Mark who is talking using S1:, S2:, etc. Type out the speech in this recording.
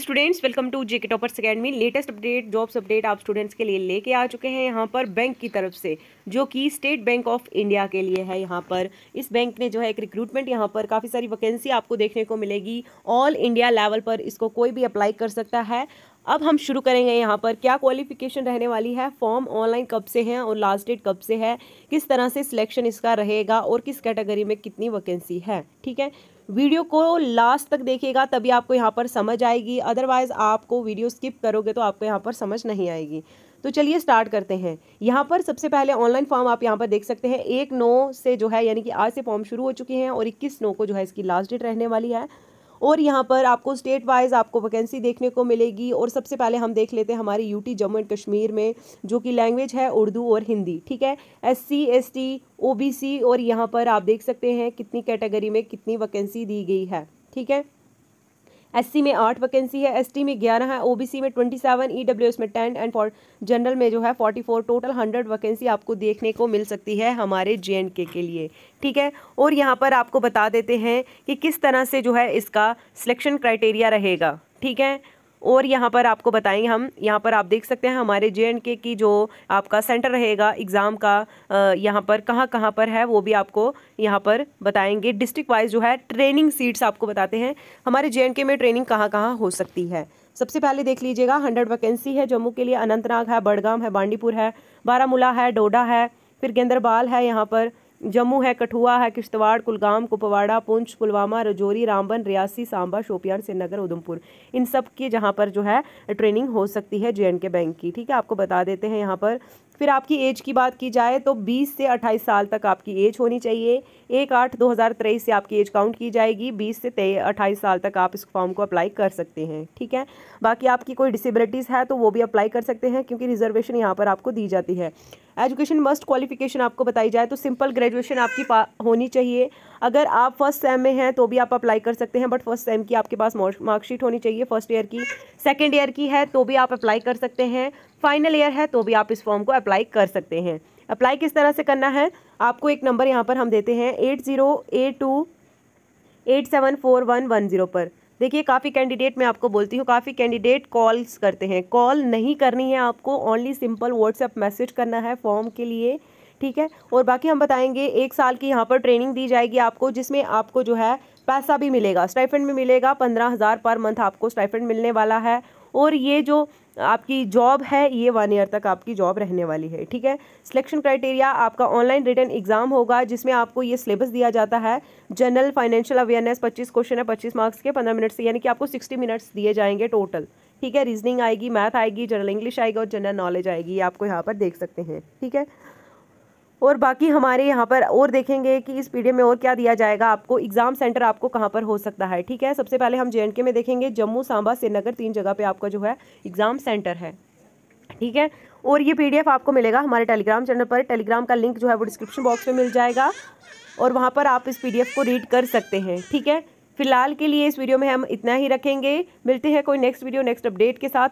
S1: students welcome to JK toppers academy latest update jobs update आप students के लिए लेके आ चुके हैं यहाँ पर बैंक की तरफ से जो कि स्टेट बैंक ऑफ इंडिया के लिए है यहाँ पर इस बैंक ने जो है एक रिक्रूटमेंट यहाँ पर काफ़ी सारी वैकेंसी आपको देखने को मिलेगी ऑल इंडिया लेवल पर इसको कोई भी अप्लाई कर सकता है अब हम शुरू करेंगे यहाँ पर क्या क्वालिफिकेशन रहने वाली है फॉर्म ऑनलाइन कब से है और लास्ट डेट कब से है किस तरह से सिलेक्शन इसका रहेगा और किस कैटेगरी में कितनी वैकेंसी है ठीक है वीडियो को लास्ट तक देखिएगा तभी आपको यहाँ पर समझ आएगी अदरवाइज़ आपको वीडियो स्किप करोगे तो आपको यहाँ पर समझ नहीं आएगी तो चलिए स्टार्ट करते हैं यहाँ पर सबसे पहले ऑनलाइन फॉर्म आप यहाँ पर देख सकते हैं एक नौ से जो है यानी कि आज से फॉर्म शुरू हो चुकी हैं और इक्कीस नौ को जो है इसकी लास्ट डेट रहने वाली है और यहाँ पर आपको स्टेट वाइज आपको वैकेंसी देखने को मिलेगी और सबसे पहले हम देख लेते हैं हमारी यूटी जम्मू एंड कश्मीर में जो कि लैंग्वेज है उर्दू और हिंदी ठीक है S C S T O B C और यहाँ पर आप देख सकते हैं कितनी कैटेगरी में कितनी वैकेंसी दी गई है ठीक है एससी में आठ वैकेंसी है एसटी में ग्यारह है ओबीसी में ट्वेंटी सेवन ई में टेन एंड जनरल में जो है forty four total hundred vacancy आपको देखने को मिल सकती है हमारे जे के लिए ठीक है और यहाँ पर आपको बता देते हैं कि किस तरह से जो है इसका सिलेक्शन क्राइटेरिया रहेगा ठीक है और यहाँ पर आपको बताएंगे हम यहाँ पर आप देख सकते हैं हमारे जे की जो आपका सेंटर रहेगा एग्ज़ाम का यहाँ पर कहाँ कहाँ पर है वो भी आपको यहाँ पर बताएंगे डिस्ट्रिक्ट वाइज जो है ट्रेनिंग सीट्स आपको बताते हैं हमारे जे में ट्रेनिंग कहाँ कहाँ हो सकती है सबसे पहले देख लीजिएगा हंड्रेड वैकेंसी है जम्मू के लिए अनंतनाग है बड़गाम है बांडीपुर है बारामूला है डोडा है फिर गेंदरबाल है यहाँ पर जम्मू है कठुआ है किश्तवाड़ कुलगाम कुपवाड़ा पुंछ पुलवामा रजौरी रामबन रियासी सांबा शोपियान श्रीनगर उधमपुर इन सब की जहाँ पर जो है ट्रेनिंग हो सकती है जे के बैंक की ठीक है आपको बता देते हैं यहाँ पर फिर आपकी एज की बात की जाए तो 20 से 28 साल तक आपकी एज होनी चाहिए एक आठ दो हज़ार तेईस से आपकी एज काउंट की जाएगी बीस से अट्ठाईस साल तक आप इस फॉर्म को अप्लाई कर सकते हैं ठीक है बाकी आपकी कोई डिसेबिलिटीज़ है तो वो भी अप्लाई कर सकते हैं क्योंकि रिजर्वेशन यहाँ पर आपको दी जाती है एजुकेशन मस्ट क्वालिफिकेशन आपको बताई जाए तो सिंपल ग्रेजुएशन आपकी होनी चाहिए अगर आप फर्स्ट सेम में हैं तो भी आप अप्लाई कर सकते हैं बट फर्स्ट सेम की आपके पास मार्कशीट होनी चाहिए फर्स्ट ईयर की सेकेंड ईयर की है तो भी आप अप्लाई कर सकते हैं फाइनल ईयर है तो भी आप इस फॉर्म को अप्लाई कर सकते हैं अप्लाई किस तरह से करना है आपको एक नंबर यहाँ पर हम देते हैं eight zero eight two eight seven four one one zero पर देखिए काफ़ी कैंडिडेट मैं आपको बोलती हूँ काफ़ी कैंडिडेट कॉल्स करते हैं कॉल नहीं करनी है आपको ओनली सिंपल व्हाट्सएप मैसेज करना है फॉर्म के लिए ठीक है और बाकी हम बताएंगे एक साल की यहाँ पर ट्रेनिंग दी जाएगी आपको जिसमें आपको जो है पैसा भी मिलेगा स्टाइफेंड में मिलेगा पंद्रह हज़ार पर मंथ आपको स्टाइफेंड मिलने वाला है और ये जो आपकी जॉब है ये वन ईयर तक आपकी जॉब रहने वाली है ठीक है सिलेक्शन क्राइटेरिया आपका ऑनलाइन रिटर्न एग्जाम होगा जिसमें आपको ये सिलेबस दिया जाता है जनरल फाइनेंशियल अवेयरनेस 25 क्वेश्चन है 25 मार्क्स के 15 मिनट्स से यानी कि आपको 60 मिनट्स दिए जाएंगे टोटल ठीक है रीजनिंग आएगी मैथ आएगी जनरल इंग्लिश आएगी और जनरल नॉलेज आएगी आपको यहाँ पर देख सकते हैं ठीक है और बाकी हमारे यहाँ पर और देखेंगे कि इस पीडीएफ में और क्या दिया जाएगा आपको एग्ज़ाम सेंटर आपको कहाँ पर हो सकता है ठीक है सबसे पहले हम जे में देखेंगे जम्मू सांबा श्रीनगर तीन जगह पर आपका जो है एग्ज़ाम सेंटर है ठीक है और ये पीडीएफ आपको मिलेगा हमारे टेलीग्राम चैनल पर टेलीग्राम का लिंक जो है वो डिस्क्रिप्शन बॉक्स में मिल जाएगा और वहाँ पर आप इस पीडीएफ को रीड कर सकते हैं ठीक है फिलहाल के लिए इस वीडियो में हम इतना ही रखेंगे मिलते हैं कोई नेक्स्ट वीडियो नेक्स्ट अपडेट के साथ